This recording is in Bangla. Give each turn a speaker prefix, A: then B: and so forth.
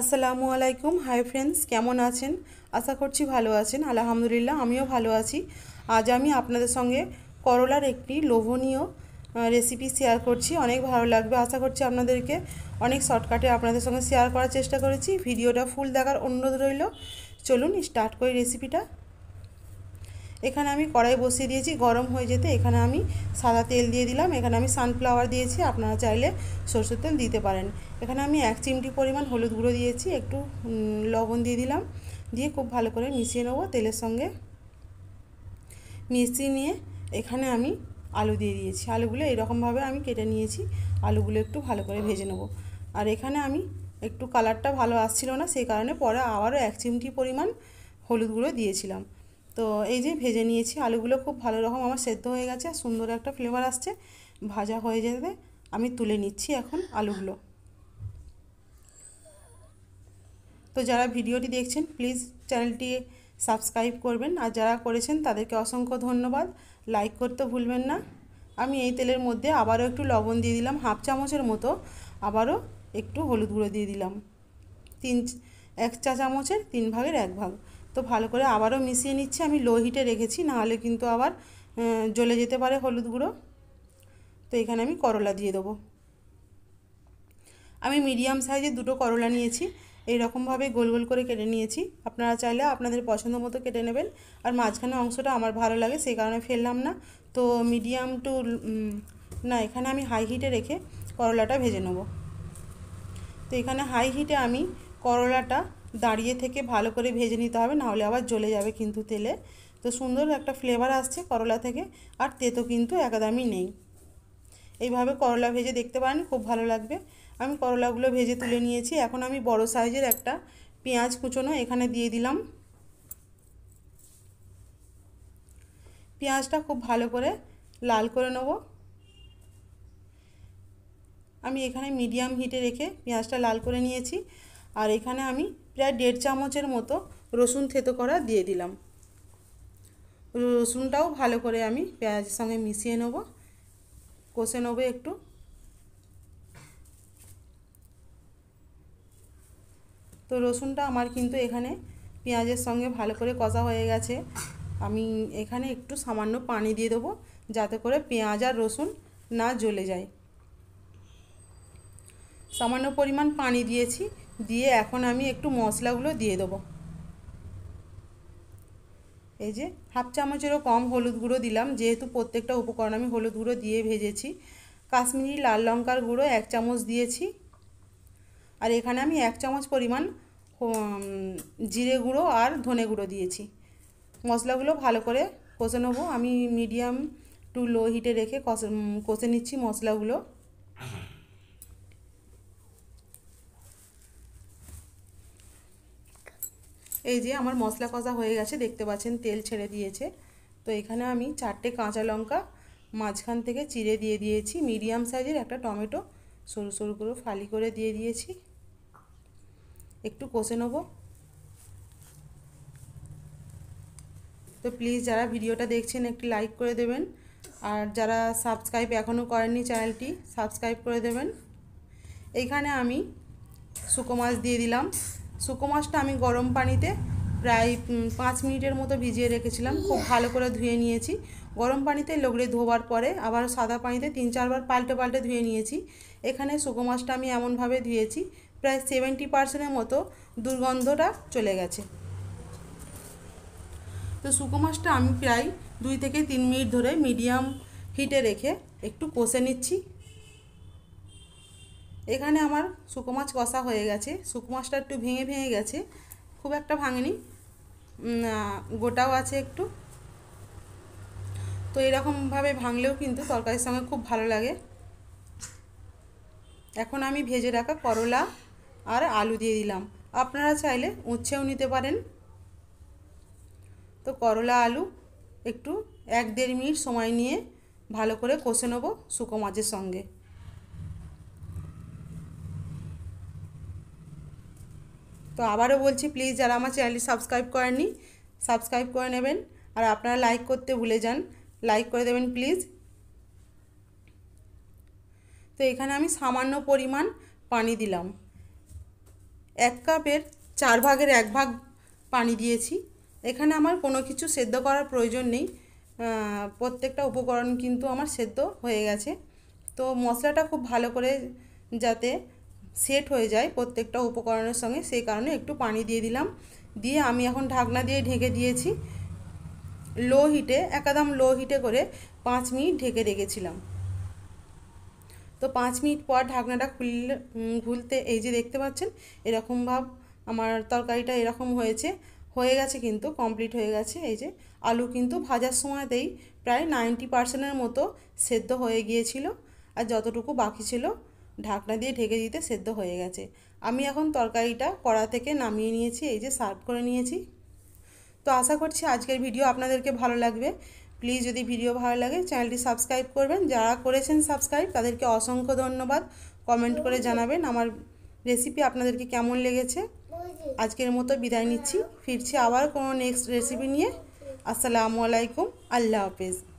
A: আসসালামু আলাইকুম হাই ফ্রেন্ডস কেমন আছেন আশা করছি ভালো আছেন আলহামদুলিল্লাহ আমিও ভালো আছি আজ আমি আপনাদের সঙ্গে করলার একটি লোভনীয় রেসিপি শেয়ার করছি অনেক ভালো লাগবে আশা করছি আপনাদেরকে অনেক শর্টকাটে আপনাদের সঙ্গে শেয়ার করার চেষ্টা করেছি ভিডিওটা ফুল দেখার অনুরোধ রইল চলুন স্টার্ট করি রেসিপিটা এখানে আমি কড়াই বসিয়ে দিয়েছি গরম হয়ে যেতে এখানে আমি সাদা তেল দিয়ে দিলাম এখানে আমি সানফ্লাওয়ার দিয়েছি আপনারা চাইলে সরষের তেল দিতে পারেন এখানে আমি এক চিমটি পরিমাণ হলুদ গুঁড়ো দিয়েছি একটু লবণ দিয়ে দিলাম দিয়ে খুব ভালো করে মিশিয়ে নেবো তেলের সঙ্গে মিশিয়ে নিয়ে এখানে আমি আলু দিয়ে দিয়েছি আলুগুলো এরকমভাবে আমি কেটে নিয়েছি আলুগুলো একটু ভালো করে ভেজে নেব আর এখানে আমি একটু কালারটা ভালো আসছিল না সেই কারণে পরে আবারও এক চিমটি পরিমাণ হলুদ গুঁড়ো দিয়েছিলাম তো এই যে ভেজে নিয়েছি আলুগুলো খুব ভালো রকম আমার সেদ্ধ হয়ে গেছে আর সুন্দর একটা ফ্লেভার আসছে ভাজা হয়ে যেতে আমি তুলে নিচ্ছি এখন আলুগুলো তো যারা ভিডিওটি দেখছেন প্লিজ চ্যানেলটি সাবস্ক্রাইব করবেন আর যারা করেছেন তাদেরকে অসংখ্য ধন্যবাদ লাইক করতে ভুলবেন না আমি এই তেলের মধ্যে আবারও একটু লবণ দিয়ে দিলাম হাফ চামচের মতো আবারও একটু হলুদ গুঁড়ো দিয়ে দিলাম তিন এক চা চামচের তিন ভাগের এক ভাগ তো ভালো করে আবারও মিশিয়ে নিচ্ছি আমি লো হিটে রেখেছি নাহলে কিন্তু আবার জ্বলে যেতে পারে হলুদ গুঁড়ো তো এখানে আমি করলা দিয়ে দেবো আমি মিডিয়াম সাইজে দুটো করলা নিয়েছি এই রকমভাবে গোল গোল করে কেটে নিয়েছি আপনারা চাইলে আপনাদের পছন্দ মতো কেটে নেবেন আর মাঝখানে অংশটা আমার ভালো লাগে সেই কারণে ফেললাম না তো মিডিয়াম টু না এখানে আমি হাই হিটে রেখে করলাটা ভেজে নেব তো এখানে হাই হিটে আমি করলাটা দাঁড়িয়ে থেকে ভালো করে ভেজে নিতে হবে নাহলে আবার জ্বলে যাবে কিন্তু তেলে তো সুন্দর একটা ফ্লেভার আসছে করলা থেকে আর তেতো কিন্তু একদমই নেই এইভাবে করলা ভেজে দেখতে পারেন খুব ভালো লাগবে আমি করলাগুলো ভেজে তুলে নিয়েছি এখন আমি বড় সাইজের একটা পেঁয়াজ কুচোনো এখানে দিয়ে দিলাম পেঁয়াজটা খুব ভালো করে লাল করে নেব আমি এখানে মিডিয়াম হিটে রেখে পেঁয়াজটা লাল করে নিয়েছি আর এখানে আমি প্রায় দেড় চামচের মতো রসুন থেতো করা দিয়ে দিলাম রসুনটাও ভালো করে আমি পেঁয়াজের সঙ্গে মিশিয়ে নেব কষে নেবো একটু তো রসুনটা আমার কিন্তু এখানে পেঁয়াজের সঙ্গে ভালো করে কষা হয়ে গেছে আমি এখানে একটু সামান্য পানি দিয়ে দেবো যাতে করে পেঁয়াজ আর রসুন না জ্বলে যায় সামান্য পরিমাণ পানি দিয়েছি দিয়ে এখন আমি একটু মশলাগুলো দিয়ে দেবো এই যে হাফ চামচেরও কম হলুদ গুঁড়ো দিলাম যেহেতু প্রত্যেকটা উপকরণ আমি হলুদ গুঁড়ো দিয়ে ভেজেছি কাশ্মীরি লাল লঙ্কার গুঁড়ো এক চামচ দিয়েছি আর এখানে আমি এক চামচ পরিমাণ জিরে গুঁড়ো আর ধনে গুঁড়ো দিয়েছি মশলাগুলো ভালো করে কষে নেবো আমি মিডিয়াম টু লো হিটে রেখে কষে কষে নিচ্ছি মশলাগুলো এই যে আমার মশলা কষা হয়ে গেছে দেখতে পাচ্ছেন তেল ছেড়ে দিয়েছে তো এখানে আমি চারটে কাঁচা লঙ্কা মাঝখান থেকে চিড়ে দিয়ে দিয়েছি মিডিয়াম সাইজের একটা টমেটো সরু সরু করে ফালি করে দিয়ে দিয়েছি একটু কষে নেব তো প্লিজ যারা ভিডিওটা দেখছেন একটি লাইক করে দেবেন আর যারা সাবস্ক্রাইব এখনও করেননি চ্যানেলটি সাবস্ক্রাইব করে দেবেন এইখানে আমি শুকো মাছ দিয়ে দিলাম শুকো মাছটা আমি গরম পানিতে প্রায় পাঁচ মিনিটের মতো ভিজিয়ে রেখেছিলাম খুব ভালো করে ধুয়ে নিয়েছি গরম পানিতে লগড়ে ধোবার পরে আবার সাদা পানিতে তিন চারবার পাল্টে পাল্টে ধুয়ে নিয়েছি এখানে শুকো মাছটা আমি এমনভাবে ধুয়েছি প্রায় সেভেন্টি পার্সেন্টের মতো দুর্গন্ধটা চলে গেছে তো শুকো মাছটা আমি প্রায় দুই থেকে তিন মিনিট ধরে মিডিয়াম হিটে রেখে একটু কষে নিচ্ছি এখানে আমার শুকো মাছ কষা হয়ে গেছে শুকো মাছটা একটু ভেঙে ভেঙে গেছে খুব একটা ভাঙেনি গোটাও আছে একটু তো এরকমভাবে ভাঙলেও কিন্তু তরকারির সঙ্গে খুব ভালো লাগে এখন আমি ভেজে রাখা করলা আর আলু দিয়ে দিলাম আপনারা চাইলে উচ্ছেও নিতে পারেন তো করলা আলু একটু এক দেড় মিনিট সময় নিয়ে ভালো করে কষে নেবো শুকো মাছের সঙ্গে তো আবারও বলছি প্লিজ যারা আমার চ্যানেলটি সাবস্ক্রাইব করেননি সাবস্ক্রাইব করে নেবেন আর আপনারা লাইক করতে ভুলে যান লাইক করে দেবেন প্লিজ তো এখানে আমি সামান্য পরিমাণ পানি দিলাম এক কাপের চার ভাগের এক ভাগ পানি দিয়েছি এখানে আমার কোনো কিছু সেদ্ধ করার প্রয়োজন নেই প্রত্যেকটা উপকরণ কিন্তু আমার সেদ্ধ হয়ে গেছে তো মশলাটা খুব ভালো করে যাতে সেট হয়ে যায় প্রত্যেকটা উপকরণের সঙ্গে সেই কারণে একটু পানি দিয়ে দিলাম দিয়ে আমি এখন ঢাকনা দিয়ে ঢেকে দিয়েছি লো হিটে একদম লো হিটে করে পাঁচ মিনিট ঢেকে রেখেছিলাম তো পাঁচ মিনিট পর ঢাকনাটা খুললে খুলতে এই যে দেখতে পাচ্ছেন এরকম ভাব আমার তরকারিটা এরকম হয়েছে হয়ে গেছে কিন্তু কমপ্লিট হয়ে গেছে এই যে আলু কিন্তু ভাজার সময়তেই প্রায় নাইনটি পার্সেন্টের মতো সেদ্ধ হয়ে গিয়েছিল আর যতটুকু বাকি ছিল ঢাকনা দিয়ে ঢেকে দিতে সেদ্ধ হয়ে গেছে আমি এখন তরকারিটা কড়া থেকে নামিয়ে নিয়েছি এই যে সার্ভ করে নিয়েছি তো আশা করছি আজকের ভিডিও আপনাদেরকে ভালো লাগবে প্লিজ যদি ভিডিও ভালো লাগে চ্যানেলটি সাবস্ক্রাইব করবেন যারা করেছেন সাবস্ক্রাইব তাদেরকে অসংখ্য ধন্যবাদ কমেন্ট করে জানাবেন আমার রেসিপি আপনাদেরকে কেমন লেগেছে আজকের মতো বিদায় নিচ্ছি ফিরছি আবার কোনো নেক্সট রেসিপি নিয়ে আসসালামু আলাইকুম আল্লাহ হাফেজ